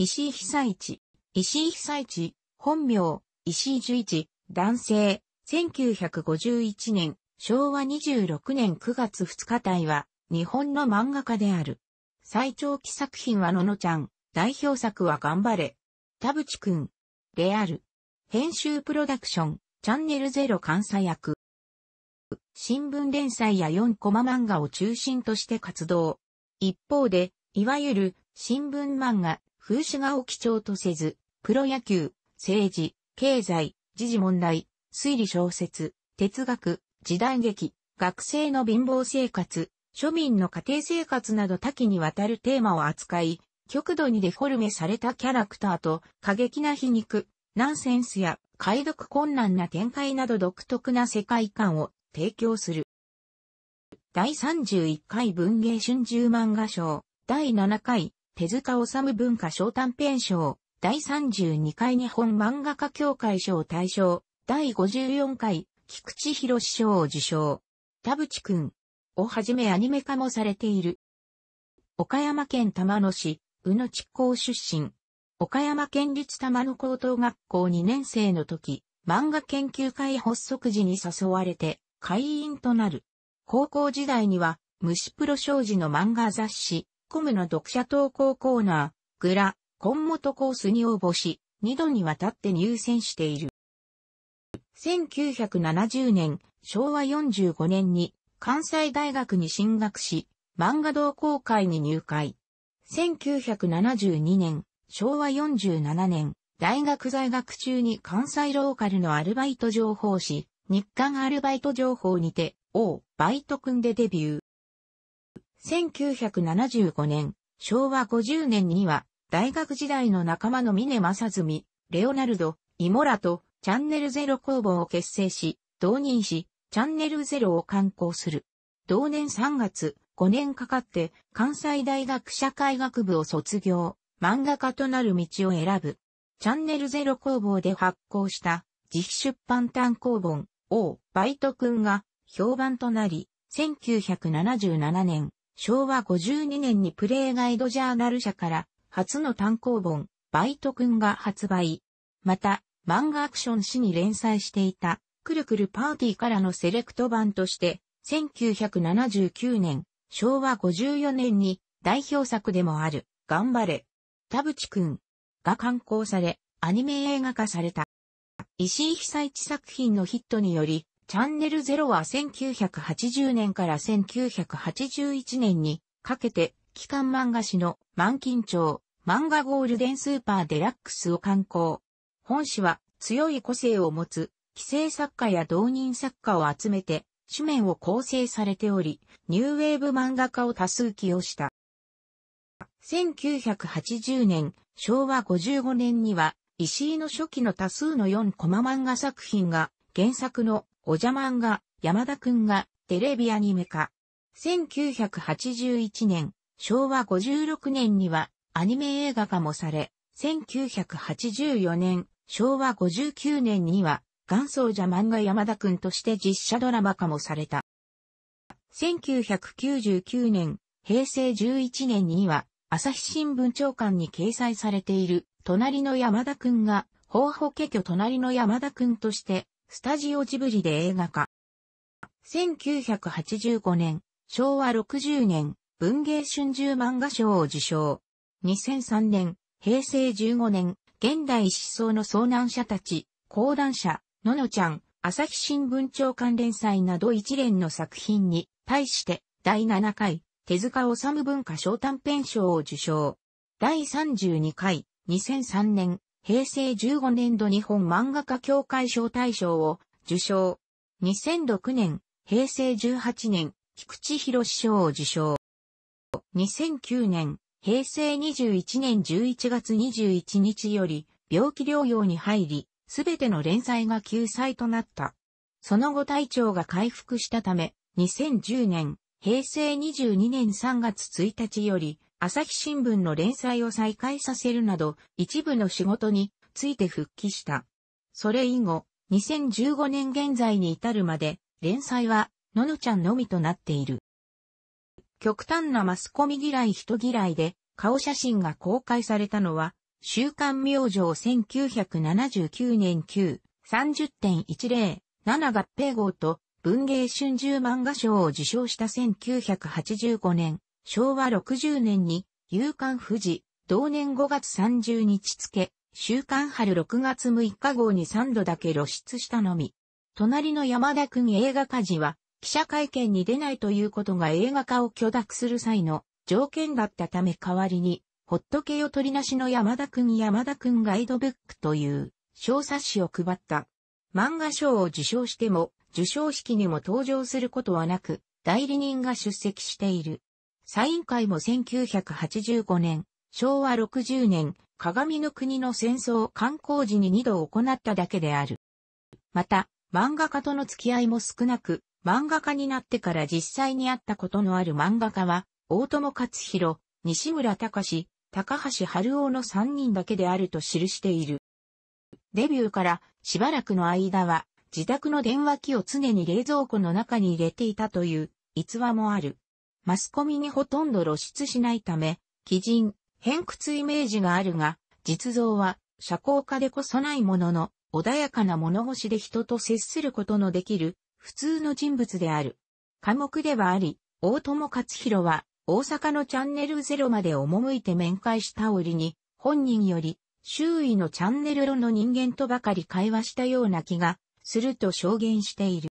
石井久一、石井久一、本名、石井樹一、男性、1951年、昭和26年9月2日体は、日本の漫画家である。最長期作品はののちゃん、代表作は頑張れ。田淵くん、レアル。編集プロダクション、チャンネルゼロ監査役。新聞連載や4コマ漫画を中心として活動。一方で、いわゆる新聞漫画、風刺画を基調とせず、プロ野球、政治、経済、時事問題、推理小説、哲学、時代劇、学生の貧乏生活、庶民の家庭生活など多岐にわたるテーマを扱い、極度にデフォルメされたキャラクターと過激な皮肉、ナンセンスや解読困難な展開など独特な世界観を提供する。第31回文芸春秋漫画賞、第7回手塚治虫文化小短編賞、第32回日本漫画家協会賞大賞、第54回、菊池博賞を受賞。田淵くんをはじめアニメ化もされている。岡山県玉野市、宇野地校出身。岡山県立玉野高等学校2年生の時、漫画研究会発足時に誘われて、会員となる。高校時代には、虫プロ少女の漫画雑誌、コムの読者投稿コーナー、グラ、コンモトコースに応募し、2度にわたって入選している。1970年、昭和45年に関西大学に進学し、漫画同好会に入会。1972年、昭和47年、大学在学中に関西ローカルのアルバイト情報誌、日刊アルバイト情報にて、王、バイト君でデビュー。1975年、昭和50年には、大学時代の仲間の峰正澄、レオナルド、イモラと、チャンネルゼロ工房を結成し、同任し、チャンネルゼロを刊行する。同年3月、5年かかって、関西大学社会学部を卒業、漫画家となる道を選ぶ。チャンネルゼロ工房で発行した、自費出版単行本、王、バイト君が、評判となり、1977年、昭和52年にプレイガイドジャーナル社から初の単行本、バイトくんが発売。また、漫画アクション誌に連載していた、くるくるパーティーからのセレクト版として、1979年、昭和54年に代表作でもある、頑張れ、田淵くんが刊行され、アニメ映画化された。石井久一作品のヒットにより、チャンネルゼロは1980年から1981年にかけて期間漫画誌の満金町漫画ゴールデンスーパーデラックスを刊行。本誌は強い個性を持つ既成作家や同人作家を集めて紙面を構成されており、ニューウェーブ漫画家を多数起用した。1980年、昭和55年には石井の初期の多数の4コマ漫画作品が原作のおじゃまんが、山田くんが、テレビアニメ化。1981年、昭和56年には、アニメ映画化もされ、1984年、昭和59年には、元祖じゃ漫画山田くんとして実写ドラマ化もされた。1999年、平成11年には、朝日新聞長官に掲載されている、隣の山田くんが、法保家居隣の山田くんとして、スタジオジブリで映画化。1985年、昭和60年、文芸春秋漫画賞を受賞。2003年、平成15年、現代思想の遭難者たち、講談者、ののちゃん、朝日新聞長官連載など一連の作品に、対して、第7回、手塚治虫文化小短編賞を受賞。第32回、2003年、平成15年度日本漫画家協会賞大賞を受賞。2006年、平成18年、菊池博賞を受賞。2009年、平成21年11月21日より病気療養に入り、すべての連載が休載となった。その後体調が回復したため、2010年、平成22年3月1日より朝日新聞の連載を再開させるなど、一部の仕事について復帰した。それ以後、2015年現在に至るまで、連載は、ののちゃんのみとなっている。極端なマスコミ嫌い人嫌いで、顔写真が公開されたのは、週刊明星1979年9、30.10、7合併号と、文芸春秋漫画賞を受賞した1985年、昭和60年に、夕刊富士、同年5月30日付、週刊春6月6日号に3度だけ露出したのみ。隣の山田君映画家事は、記者会見に出ないということが映画化を許諾する際の条件だったため代わりに、ホットけよ取りなしの山田君山田君ガイドブックという小冊子を配った。漫画賞を受賞しても、受賞式にも登場することはなく、代理人が出席している。サイン会も1985年、昭和60年、鏡の国の戦争観光時に2度行っただけである。また、漫画家との付き合いも少なく、漫画家になってから実際に会ったことのある漫画家は、大友克弘、西村隆、高橋春夫の3人だけであると記している。デビューからしばらくの間は、自宅の電話機を常に冷蔵庫の中に入れていたという逸話もある。マスコミにほとんど露出しないため、奇人、偏屈イメージがあるが、実像は、社交家でこそないものの、穏やかな物腰で人と接することのできる、普通の人物である。科目ではあり、大友克弘は、大阪のチャンネルゼロまで赴いて面会した折に、本人より、周囲のチャンネルの人間とばかり会話したような気が、すると証言している。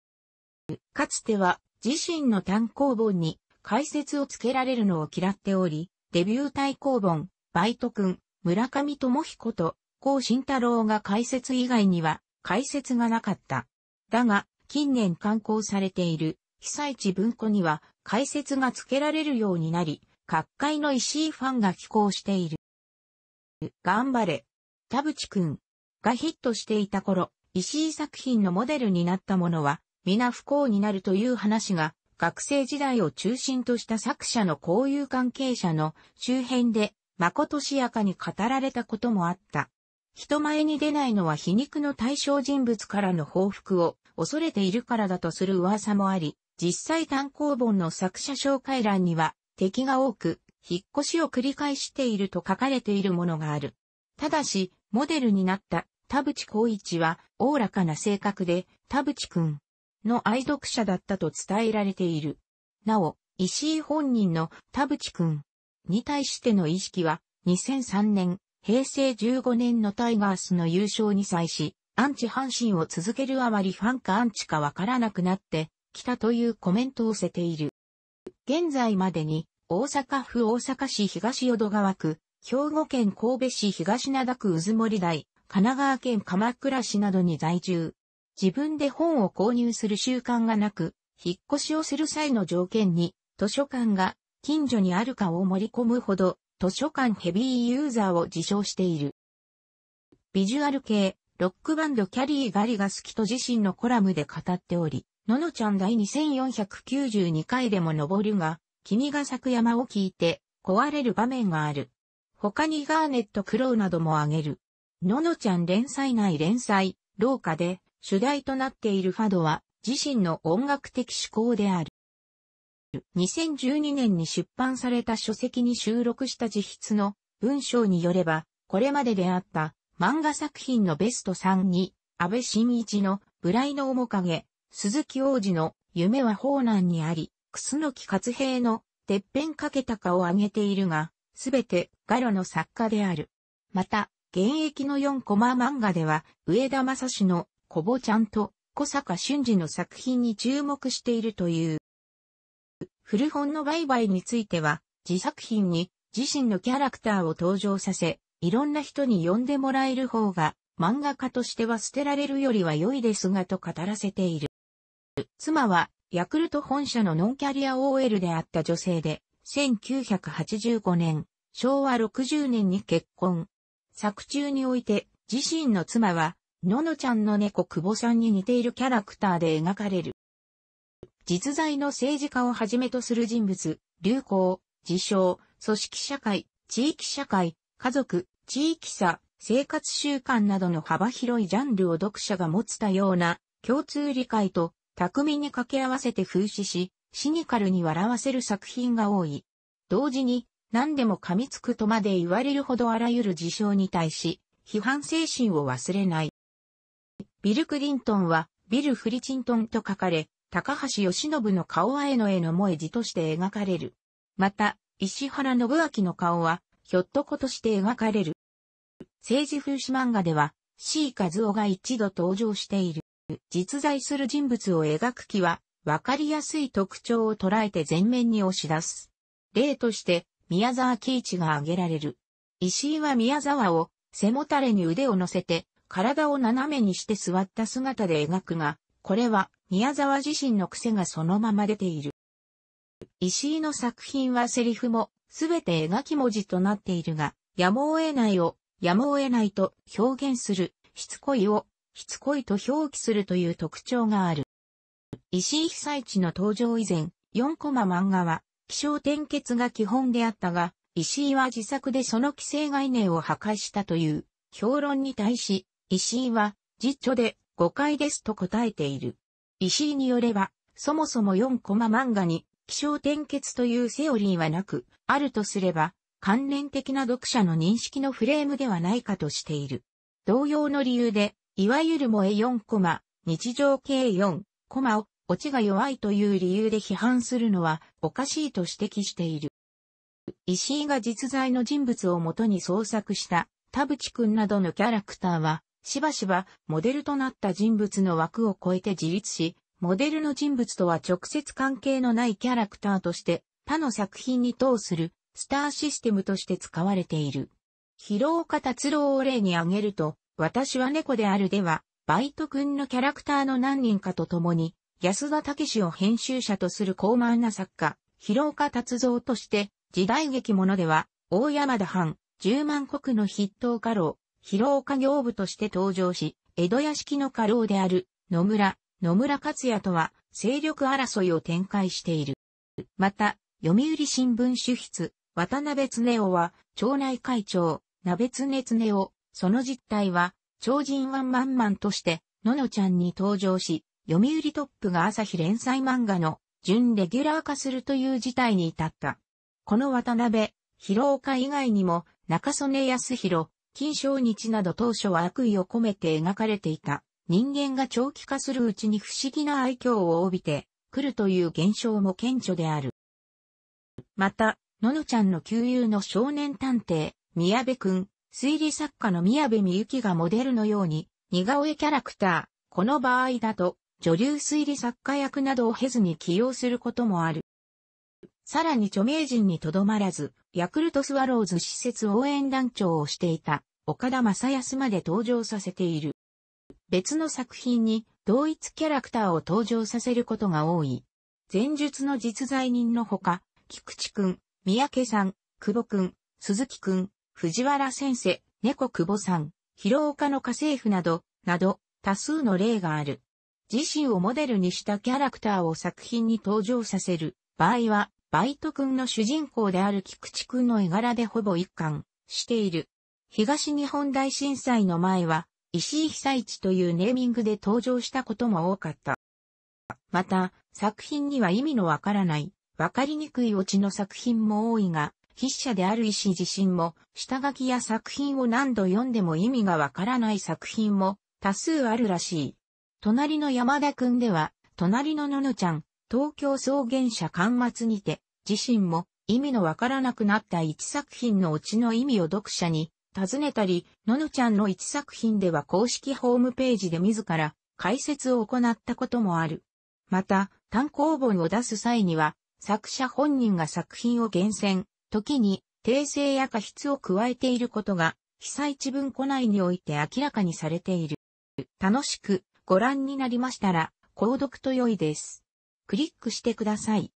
かつては、自身の単行本に、解説をつけられるのを嫌っており、デビュー対抗本、バイト君、村上智彦と、高慎太郎が解説以外には、解説がなかった。だが、近年刊行されている、被災地文庫には、解説がつけられるようになり、各界の石井ファンが寄稿している。頑張れ。田淵くんがヒットしていた頃、石井作品のモデルになったものは、皆不幸になるという話が学生時代を中心とした作者の交友関係者の周辺で、誠しやかに語られたこともあった。人前に出ないのは皮肉の対象人物からの報復を恐れているからだとする噂もあり、実際単行本の作者紹介欄には敵が多く、引っ越しを繰り返していると書かれているものがある。ただし、モデルになった田淵光一は、おおらかな性格で、田淵くん、の愛読者だったと伝えられている。なお、石井本人の田淵くんに対しての意識は、2003年、平成15年のタイガースの優勝に際し、アンチ阪神を続けるあまりファンかアンチかわからなくなってきたというコメントを捨てている。現在までに大阪府大阪市東淀川区、兵庫県神戸市東灘区渦森台、神奈川県鎌倉市などに在住、自分で本を購入する習慣がなく、引っ越しをする際の条件に、図書館が近所にあるかを盛り込むほど、図書館ヘビーユーザーを自称している。ビジュアル系、ロックバンドキャリーガリが好きと自身のコラムで語っており、ののちゃん第2492回でも登るが、君が咲く山を聞いて、壊れる場面がある。他にガーネット・クロウなども挙げる。ののちゃん連載内連載、廊下で、主題となっているファドは自身の音楽的思考である。2012年に出版された書籍に収録した自筆の文章によれば、これまでであった漫画作品のベスト3に、安倍晋一のブライの面影、鈴木王子の夢は法難にあり、楠木勝平のてっぺんかけたかを挙げているが、すべてガロの作家である。また、現役の4コマ漫画では、上田正史のこぼちゃんと小坂俊二の作品に注目しているという。古本の売買については、自作品に自身のキャラクターを登場させ、いろんな人に読んでもらえる方が、漫画家としては捨てられるよりは良いですがと語らせている。妻は、ヤクルト本社のノンキャリア OL であった女性で、1985年、昭和60年に結婚。作中において、自身の妻は、ののちゃんの猫久保さんに似ているキャラクターで描かれる。実在の政治家をはじめとする人物、流行、自称、組織社会、地域社会、家族、地域差、生活習慣などの幅広いジャンルを読者が持つ多様な共通理解と巧みに掛け合わせて風刺し、シニカルに笑わせる作品が多い。同時に何でも噛みつくとまで言われるほどあらゆる事象に対し、批判精神を忘れない。ビル・クリントンは、ビル・フリチントンと書かれ、高橋義信の顔は絵の絵の萌え字として描かれる。また、石原信明の顔は、ひょっとことして描かれる。政治風刺漫画では、C ズオが一度登場している。実在する人物を描く気は、わかりやすい特徴を捉えて前面に押し出す。例として、宮沢喜一が挙げられる。石井は宮沢を背もたれに腕を乗せて、体を斜めにして座った姿で描くが、これは宮沢自身の癖がそのまま出ている。石井の作品はセリフもすべて描き文字となっているが、やむを得ないをやむを得ないと表現する、しつこいをしつこいと表記するという特徴がある。石井被災地の登場以前、4コマ漫画は、気象転結が基本であったが、石井は自作でその規制概念を破壊したという評論に対し、石井は、実著で誤解ですと答えている。石井によれば、そもそも4コマ漫画に、気象転結というセオリーはなく、あるとすれば、関連的な読者の認識のフレームではないかとしている。同様の理由で、いわゆる萌え4コマ、日常系4コマを、オチが弱いという理由で批判するのはおかしいと指摘している。石井が実在の人物をもとに創作した田淵くんなどのキャラクターはしばしばモデルとなった人物の枠を超えて自立し、モデルの人物とは直接関係のないキャラクターとして他の作品に通するスターシステムとして使われている。広岡達郎を例に挙げると、私は猫であるでは、バイト君のキャラクターの何人かと共に、安田武史を編集者とする高慢な作家、広岡達造として、時代劇ものでは、大山田藩、十万国の筆頭家老、広岡業部として登場し、江戸屋敷の家老である野村、野村克也とは勢力争いを展開している。また、読売新聞主筆、渡辺恒夫は、町内会長、鍋恒恒夫、その実態は、超人ワンマンマンとして、ののちゃんに登場し、読売トップが朝日連載漫画の準レギュラー化するという事態に至った。この渡辺、広岡以外にも、中曽根康弘、金正日など当初は悪意を込めて描かれていた。人間が長期化するうちに不思議な愛嬌を帯びて来るという現象も顕著である。また、ののちゃんの旧友の少年探偵、宮部くん、推理作家の宮部みゆきがモデルのように、似顔絵キャラクター、この場合だと、女流推理作家役などを経ずに起用することもある。さらに著名人にとどまらず、ヤクルトスワローズ施設応援団長をしていた、岡田正康まで登場させている。別の作品に、同一キャラクターを登場させることが多い。前述の実在人のほか、菊池くん、三宅さん、久保くん、鈴木くん、藤原先生、猫久保さん、広岡の家政婦など、など、多数の例がある。自身をモデルにしたキャラクターを作品に登場させる場合は、バイト君の主人公である菊池くんの絵柄でほぼ一貫している。東日本大震災の前は、石井被災地というネーミングで登場したことも多かった。また、作品には意味のわからない、わかりにくいオチの作品も多いが、筆者である石井自身も、下書きや作品を何度読んでも意味がわからない作品も多数あるらしい。隣の山田くんでは、隣のののちゃん、東京草原社刊末にて、自身も意味のわからなくなった一作品のうちの意味を読者に尋ねたり、ののちゃんの一作品では公式ホームページで自ら解説を行ったこともある。また、単行本を出す際には、作者本人が作品を厳選、時に訂正や過失を加えていることが、被災地文庫内において明らかにされている。楽しくご覧になりましたら、購読と良いです。クリックしてください。